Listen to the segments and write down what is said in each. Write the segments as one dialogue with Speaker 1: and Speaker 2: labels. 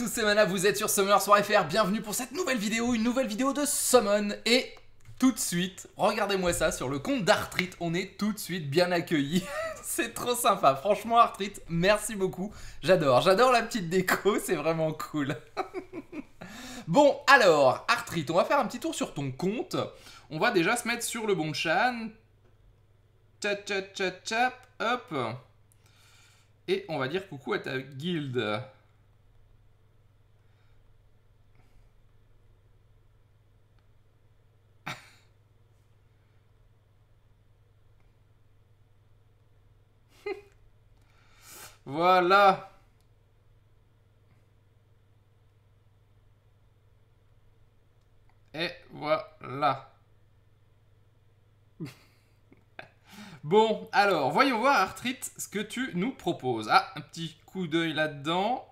Speaker 1: tous, c'est Mana, vous êtes sur FR, bienvenue pour cette nouvelle vidéo, une nouvelle vidéo de Summon et tout de suite, regardez-moi ça, sur le compte d'Arthrit, on est tout de suite bien accueilli c'est trop sympa, franchement Arthrit, merci beaucoup, j'adore, j'adore la petite déco, c'est vraiment cool. bon, alors, Arthrit, on va faire un petit tour sur ton compte, on va déjà se mettre sur le bon chan. tcha tcha tcha, hop. Et on va dire coucou à ta guilde. Voilà. Et voilà. bon, alors, voyons voir, Artrite ce que tu nous proposes. Ah, un petit coup d'œil là-dedans.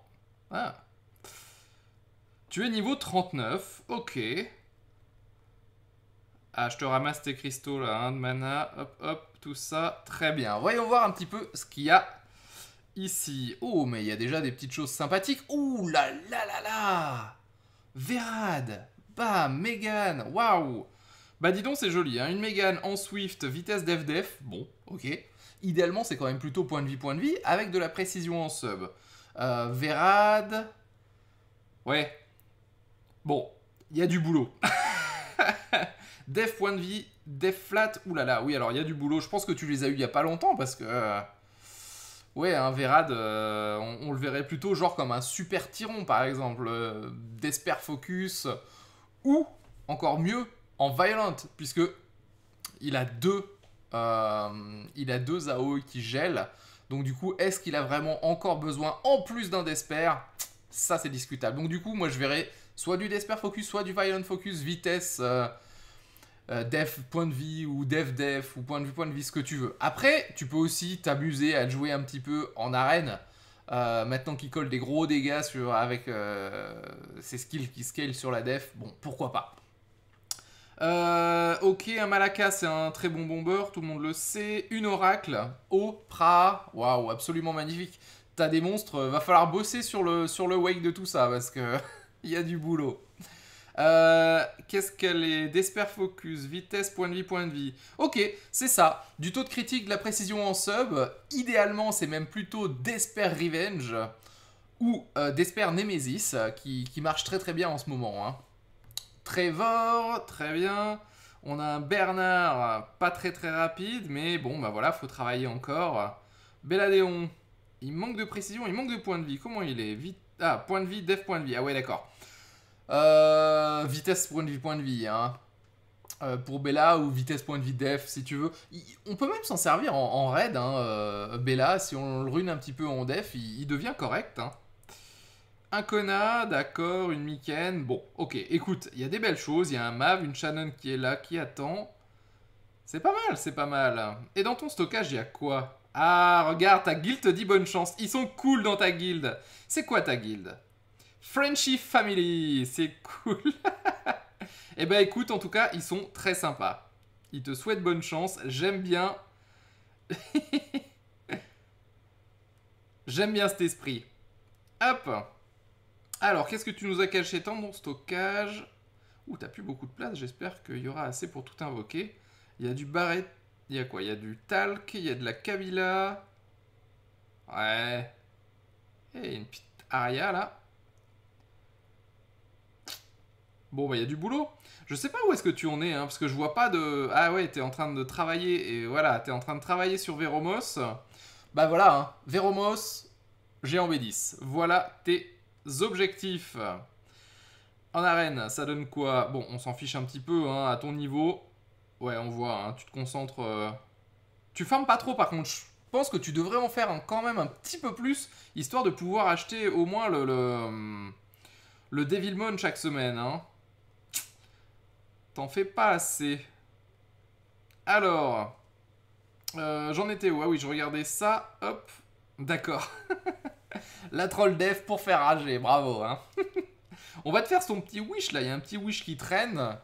Speaker 1: Ah. Tu es niveau 39, ok. Ah, je te ramasse tes cristaux là, hein, de mana, hop, hop, tout ça, très bien. Voyons voir un petit peu ce qu'il y a ici. Oh, mais il y a déjà des petites choses sympathiques. Ouh là là là là Verad bah Megan, Waouh Bah dis donc, c'est joli. Hein Une Megan en Swift, vitesse def-def. Bon, ok. Idéalement, c'est quand même plutôt point de vie, point de vie, avec de la précision en sub. Euh, Verad. Ouais. Bon, il y a du boulot. def point de vie, def flat, Ouh là là, oui alors il y a du boulot, je pense que tu les as eu il y a pas longtemps parce que... Euh, Ouais, un verrad euh, on, le verrait plutôt genre comme un super tyron, par exemple, euh, d'Esper Focus, ou encore mieux, en Violent, puisque il a deux, euh, il a deux AOE qui gèlent. Donc du coup, est-ce qu'il a vraiment encore besoin en plus d'un Desper Ça, c'est discutable. Donc du coup, moi, je verrais soit du Desper Focus, soit du Violent Focus, vitesse euh, def point de vie ou def def ou point de vue point de vie, ce que tu veux. Après, tu peux aussi t'amuser à jouer un petit peu en arène. Euh, maintenant qu'il colle des gros dégâts avec euh, ses skills qui scale sur la def, bon, pourquoi pas. ok, un Malaka, c'est un très bon bombeur, tout le monde le sait. Une Oracle, au Prah waouh, absolument magnifique. T'as des monstres, va falloir bosser sur le, sur le wake de tout ça, parce que il y a du boulot. Euh, qu'est-ce qu'elle est Desper Focus Vitesse, point de vie, point de vie. Ok, c'est ça. Du taux de critique, de la précision en sub. Idéalement, c'est même plutôt Desper Revenge ou euh, Desper Nemesis qui, marche très très bien en ce moment. Hein. Trevor, très bien. On a un Bernard, pas très très rapide, mais bon, bah voilà, faut travailler encore. Belladéon, il manque de précision, il manque de points de vie. Comment il est Ah, point de vie, def, point de vie. Ah ouais, d'accord. Euh, vitesse point de vie, point de vie. Hein. Euh, pour Bella ou vitesse point de vie def si tu veux. on peut même s'en servir en, raid. Hein, euh, Bella, si on le rune un petit peu en def, il, devient correct. Hein. Un connard, d'accord, une Miken. Bon, ok, écoute, il y a des belles choses. Il y a un Mav, une Shannon qui est là, qui attend. C'est pas mal, c'est pas mal. Et dans ton stockage, il y a quoi Ah, regarde, ta guilde te dit bonne chance. Ils sont cool dans ta guilde. C'est quoi ta guilde Friendship Family, c'est cool. Eh ben écoute, en tout cas, ils sont très sympas. Ils te souhaitent bonne chance. J'aime bien. J'aime bien cet esprit. Hop. Alors, qu'est-ce que tu nous as caché dans mon stockage. Ouh, t'as plus beaucoup de place. J'espère qu'il y aura assez pour tout invoquer. Il y a du barret. Il y a quoi Il y a du talc. Il y a de la kabila. Ouais. Et eh, une petite aria là. Bon, bah, il y a du boulot. Je sais pas où est-ce que tu en es, hein, parce que je vois pas de. Ah ouais, t'es en train de travailler, et voilà, t'es en train de travailler sur Veromos. Bah voilà, hein. Veromos, géant B10. Voilà tes objectifs. En arène, ça donne quoi Bon, on s'en fiche un petit peu, hein, à ton niveau. Ouais, on voit, hein, tu te concentres. Euh. Tu fermes pas trop, par contre. Je pense que tu devrais en faire quand même un petit peu plus, histoire de pouvoir acheter au moins le. le... Hum, le Devilmon chaque semaine, hein. T'en fais pas assez. Alors, euh, j'en étais où Ah oui, je regardais ça, hop, d'accord. La troll dev pour faire rager, bravo. Hein. On va te faire son petit wish là, il y a un petit wish qui traîne.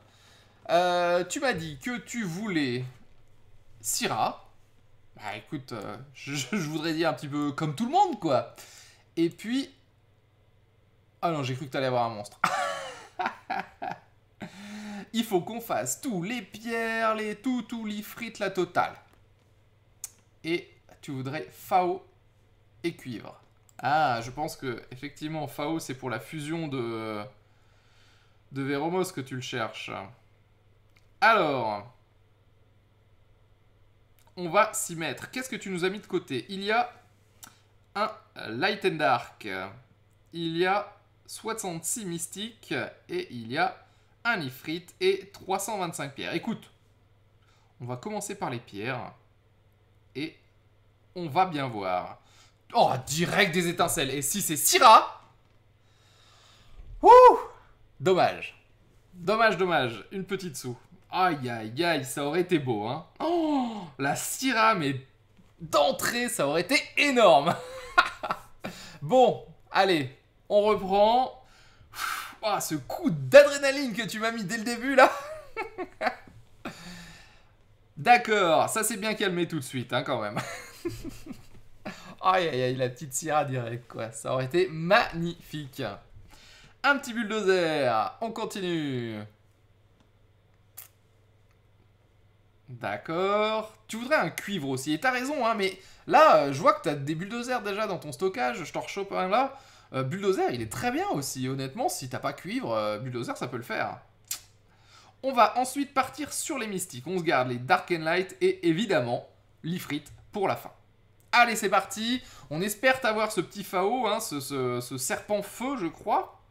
Speaker 1: Euh, tu m'as dit que tu voulais Syrah. Bah écoute, euh, je, voudrais dire un petit peu comme tout le monde quoi. Et puis... Ah non, j'ai cru que t'allais avoir un monstre il faut qu'on fasse tous les pierres, les tout, tout, les frites, la totale. Et tu voudrais FAO et cuivre. Ah, je pense que, effectivement, FAO, c'est pour la fusion de, de Véromos que tu le cherches. Alors, on va s'y mettre. Qu'est-ce que tu nous as mis de côté Il y a un Light and Dark, il y a 66 mystiques et il y a un Ifrit et 325 pierres. Écoute, on va commencer par les pierres et on va bien voir. Oh, direct des étincelles. Et si c'est Syrah Ouh Dommage. Dommage, dommage. Une petite sou. Aïe, aïe, aïe, ça aurait été beau, hein. Oh, la Syrah, mais d'entrée, ça aurait été énorme. bon, allez, on reprend. Oh, ce coup d'adrénaline que tu m'as mis dès le début là D'accord, ça s'est bien calmé tout de suite hein, quand même. Aïe aïe aïe, la petite sirène direct quoi, ça aurait été magnifique. Un petit bulldozer, on continue. D'accord. Tu voudrais un cuivre aussi, et t'as raison, hein, mais là, euh, je vois que t'as des bulldozers déjà dans ton stockage, je t'en rechope un là. Euh, bulldozer, il est très bien aussi. Honnêtement, si t'as pas cuivre, euh, Bulldozer, ça peut le faire. On va ensuite partir sur les mystiques. On se garde les Dark and Light et évidemment l'Ifrit pour la fin. Allez, c'est parti. On espère t'avoir ce petit Fao, hein, ce, serpent feu, je crois.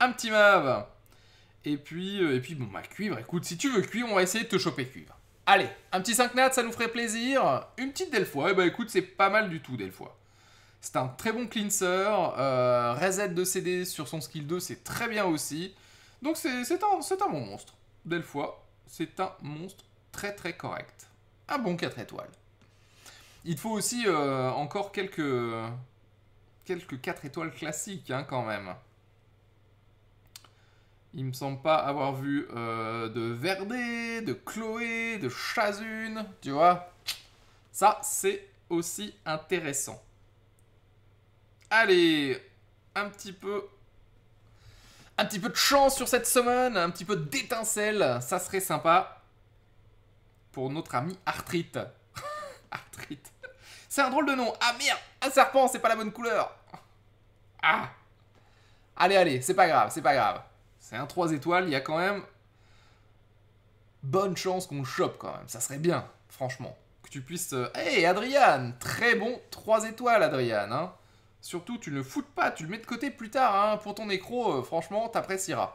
Speaker 1: Un petit Mav. Et puis, euh, et puis, bon, ma bah, cuivre, écoute, si tu veux cuivre, on va essayer de te choper cuivre. Allez, un petit 5 nat, ça nous ferait plaisir. Une petite Delphoi, eh bah ben, écoute, c'est pas mal du tout, Delphoi. C'est un très bon cleanser. Euh, reset de CD sur son skill 2, c'est très bien aussi. Donc c'est un, un bon monstre. fois, c'est un monstre très très correct. Un bon 4 étoiles. Il faut aussi euh, encore quelques, quelques 4 étoiles classiques hein, quand même. Il me semble pas avoir vu euh, de Verde, de Chloé, de Chazune, tu vois. Ça, c'est aussi intéressant. Allez, un petit peu... Un petit peu de chance sur cette semaine, un petit peu d'étincelle, ça serait sympa. Pour notre ami Arthrite. Arthrite. C'est un drôle de nom. Ah merde, un serpent, c'est pas la bonne couleur. Ah. Allez, allez, c'est pas grave, c'est pas grave. C'est un 3 étoiles, il y a quand même bonne chance qu'on chope quand même. Ça serait bien, franchement. Que tu puisses... Euh, hey, Adriane Très bon 3 étoiles, Adriane. Hein Surtout, tu ne le foutes pas, tu le mets de côté plus tard, hein, pour ton écro, euh, franchement, t'apprécieras.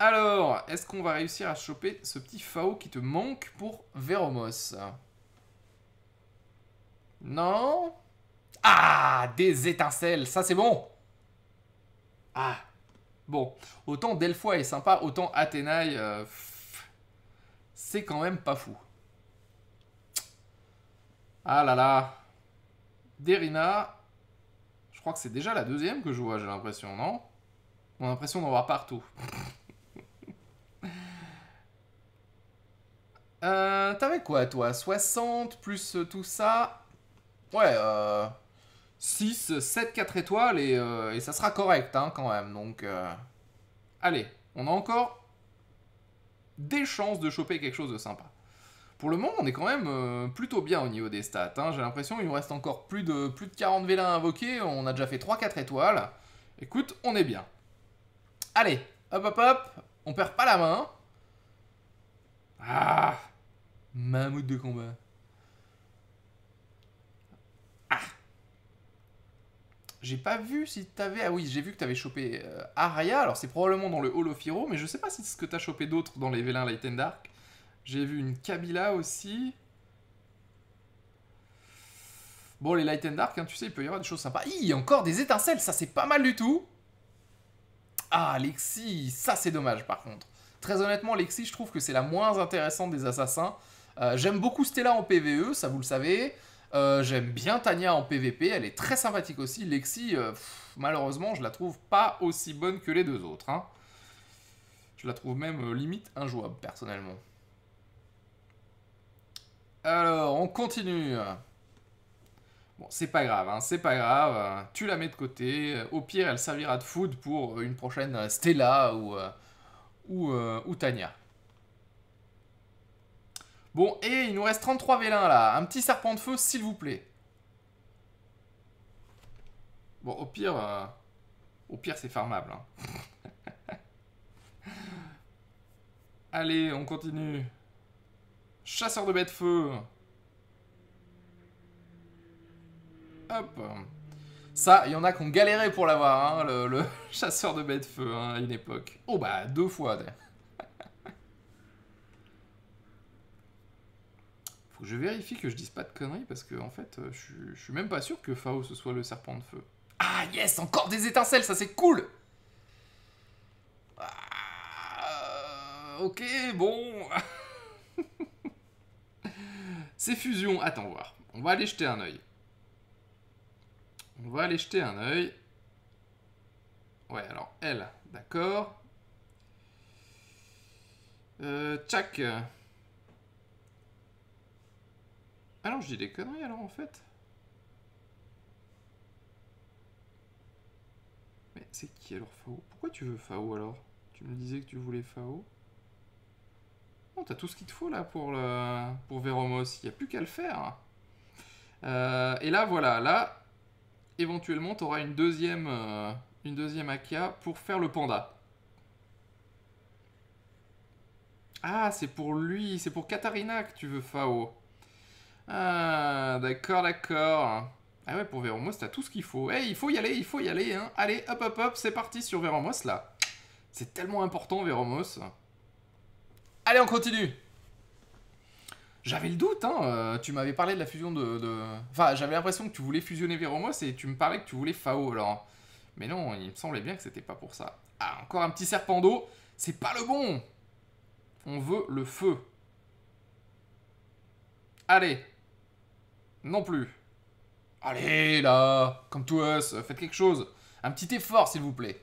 Speaker 1: Alors, est-ce qu'on va réussir à choper ce petit Fao qui te manque pour Veromos Non Ah Des étincelles, ça c'est bon Ah Bon, autant Delphoi est sympa, autant Athénaï, euh, c'est quand même pas fou. Ah là là Derina. Je crois que c'est déjà la deuxième que je vois, j'ai l'impression, non On a l'impression d'en voir partout. Euh, t'avais quoi, toi 60 plus tout ça Ouais, 6, 7, 4 étoiles euh, et, ça sera correct hein, quand même. Donc, euh, allez, on a encore des chances de choper quelque chose de sympa. Pour le moment, on est quand même euh, plutôt bien au niveau des stats. Hein. J'ai l'impression qu'il nous reste encore plus de, plus de 40 vélins à invoquer. On a déjà fait 3-4 étoiles. Écoute, on est bien. Allez, hop hop hop, on perd pas la main. Ah Mammouth de combat. Ah J'ai pas vu si t'avais... Ah oui, j'ai vu que t'avais chopé euh, Aria, alors c'est probablement dans le Holofiro. mais je sais pas si c'est ce que as chopé d'autre dans les Vélins Light and Dark. J'ai vu une Kabila aussi. Bon, les Light and Dark, hein, tu sais, il peut y avoir des choses sympas. a encore des étincelles, ça c'est pas mal du tout. Ah, Lexi, ça c'est dommage par contre. Très honnêtement, Lexi, je trouve que c'est la moins intéressante des assassins. Euh, j'aime beaucoup Stella en PvE, ça vous le savez. Euh, j'aime bien Tania en PvP, elle est très sympathique aussi. Lexi, euh, malheureusement, je la trouve pas aussi bonne que les deux autres. Hein. Je la trouve même limite injouable, personnellement. Alors, on continue. Bon, c'est pas grave, hein, c'est pas grave. Tu la mets de côté. Au pire, elle servira de food pour une prochaine Stella ou, euh, ou, euh, ou Tania. Bon, et il nous reste 33 vélins là. Un petit serpent de feu, s'il vous plaît. Bon, au pire, euh, au pire, c'est farmable. Hein. Allez, on continue. Chasseur de bêtes feu. Hop. Ça, il y en a qui ont galéré pour l'avoir, hein, le, chasseur de bêtes feu hein, à une époque. Oh bah, deux fois. Faut que je vérifie que je dise pas de conneries parce que, en fait, euh, je, suis même pas sûr que Fao ce soit le serpent de feu. Ah yes, encore des étincelles, ça c'est cool ah, Ok, bon... Ces fusions, attends voir. On va aller jeter un oeil. On va aller jeter un oeil. Ouais, alors elle, d'accord. Euh, tchac. Alors, ah je dis des conneries alors en fait. Mais c'est qui alors FAO Pourquoi tu veux FAO alors Tu me disais que tu voulais FAO Oh, t'as tout ce qu'il te faut là pour, pour Véromos. Il n'y a plus qu'à le faire. Euh, et là, voilà. Là, éventuellement, t'auras une deuxième, euh, une deuxième Akia pour faire le panda. Ah, c'est pour lui. C'est pour Katarina que tu veux Fao. Ah, d'accord, d'accord. Ah ouais, pour Véromos, t'as tout ce qu'il faut. Eh, il faut y aller, il faut y aller. Hein. Allez, hop, hop, hop, c'est parti sur Véromos, là. C'est tellement important, Véromos. Allez, on continue. J'avais le doute, hein. Euh, tu m'avais parlé de la fusion de. Enfin, j'avais l'impression que tu voulais fusionner Véromos et tu me parlais que tu voulais Fao, alors. Mais non, il me semblait bien que c'était pas pour ça. Ah, encore un petit serpent d'eau. C'est pas le bon. On veut le feu. Allez. Non plus. Allez, là. Comme to faites quelque chose. Un petit effort, s'il vous plaît.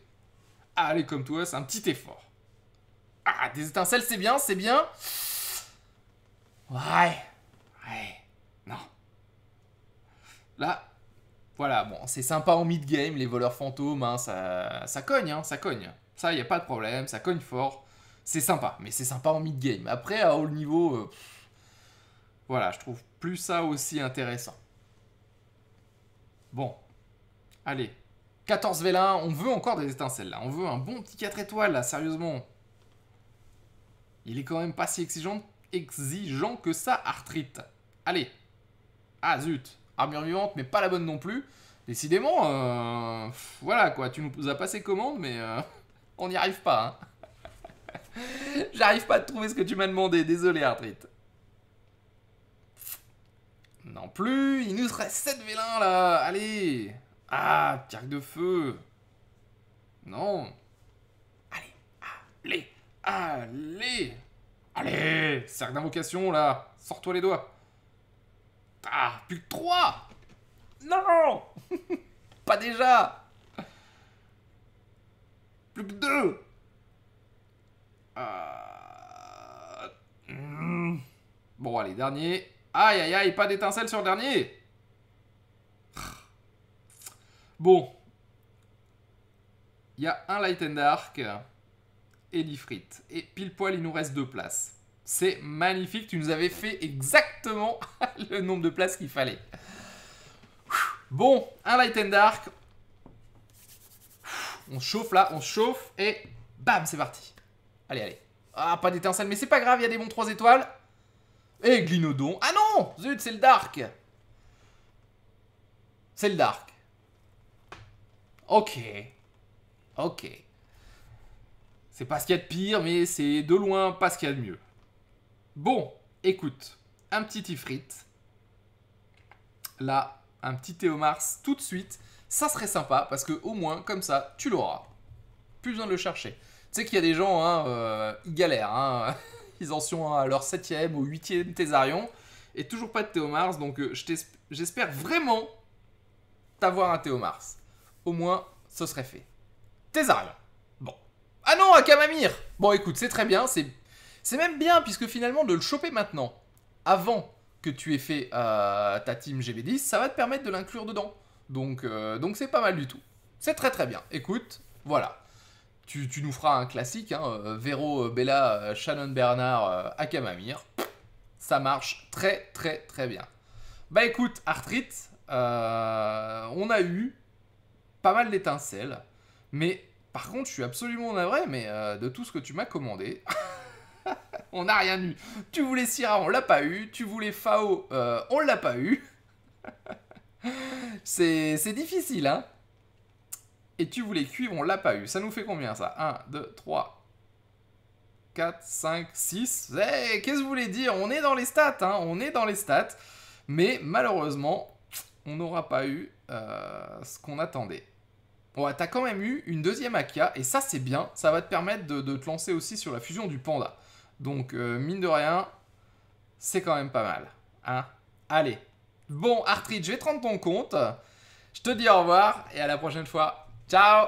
Speaker 1: Allez, comme tous, un petit effort. Ah, des étincelles, c'est bien, c'est bien. Ouais. Ouais. Non. Là, voilà, bon, c'est sympa en mid-game, les voleurs fantômes, hein, ça, ça cogne, hein, ça cogne. Ça, il a pas de problème, ça cogne fort. C'est sympa, mais c'est sympa en mid-game. Après, à haut niveau, euh, voilà, je trouve plus ça aussi intéressant. Bon, allez. 14 vélins, on veut encore des étincelles là, on veut un bon petit 4 étoiles là, sérieusement. Il est quand même pas si exigeant, exigeant que ça, Arthrite. Allez. Ah zut. Armure vivante, mais pas la bonne non plus. Décidément, euh, voilà quoi, tu nous as passé commande, mais euh, on n'y arrive pas. Hein. J'arrive pas à trouver ce que tu m'as demandé, désolé Arthrite. Non plus, il nous reste 7 vélins là, allez Ah, pierre de feu Non Allez, allez Allez Allez Cercle d'invocation, là Sors-toi les doigts Ah Plus que 3 Non Pas déjà Plus que 2 ah. Bon, allez, dernier. Aïe, aïe, aïe, pas d'étincelle sur le dernier Bon. Il y a un Light and Dark et frites. Et pile poil, il nous reste deux places. C'est magnifique, tu nous avais fait exactement le nombre de places qu'il fallait. Bon, un Light and Dark. On chauffe là, on chauffe et bam, c'est parti. Allez, allez. Ah, pas d'étincelle, mais c'est pas grave, il y a des bons trois étoiles. Et Glinodon. Ah non Zut, c'est le Dark. C'est le Dark. Ok. Ok. C'est pas ce qu'il y a de pire, mais c'est de loin pas ce qu'il y a de mieux. Bon, écoute, un petit ifrit. Là, un petit Théomars tout de suite. Ça serait sympa, parce que au moins, comme ça, tu l'auras. Plus besoin de le chercher. Tu sais qu'il y a des gens, hein, euh, ils galèrent. Hein. Ils en sont à leur 7 ou 8e Thésarion. Et toujours pas de Théomars, donc euh, j'espère vraiment t'avoir un Théomars. Au moins, ce serait fait. Thésarion ah non, Akamamir Bon, écoute, c'est très bien, c'est... C'est même bien, puisque finalement, de le choper maintenant, avant que tu aies fait euh, ta team GB10, ça va te permettre de l'inclure dedans. Donc, euh, donc c'est pas mal du tout. C'est très très bien. Écoute, voilà. Tu, nous feras un classique, hein, euh, Vero, Bella, Shannon Bernard, Akamamir. Ça marche très très très bien. Bah écoute, Artrite, on a eu pas mal d'étincelles, mais par contre, je suis absolument navré, mais euh, de tout ce que tu m'as commandé, on n'a rien eu. Tu voulais Syrah, on l'a pas eu. Tu voulais Fao, on euh, on l'a pas eu. c'est difficile, hein Et tu voulais cuivre, on l'a pas eu. Ça nous fait combien, ça 1, 2, 3, 4, 5, 6. Qu'est-ce que vous voulais dire On est dans les stats, hein On est dans les stats. Mais malheureusement, on n'aura pas eu euh, ce qu'on attendait. Ouais, t'as quand même eu une deuxième Akia, et ça c'est bien, ça va te permettre de, te lancer aussi sur la fusion du panda. Donc, euh, mine de rien, c'est quand même pas mal. Hein Allez. Bon, Artridge, je vais te rendre ton compte. Je te dis au revoir, et à la prochaine fois. Ciao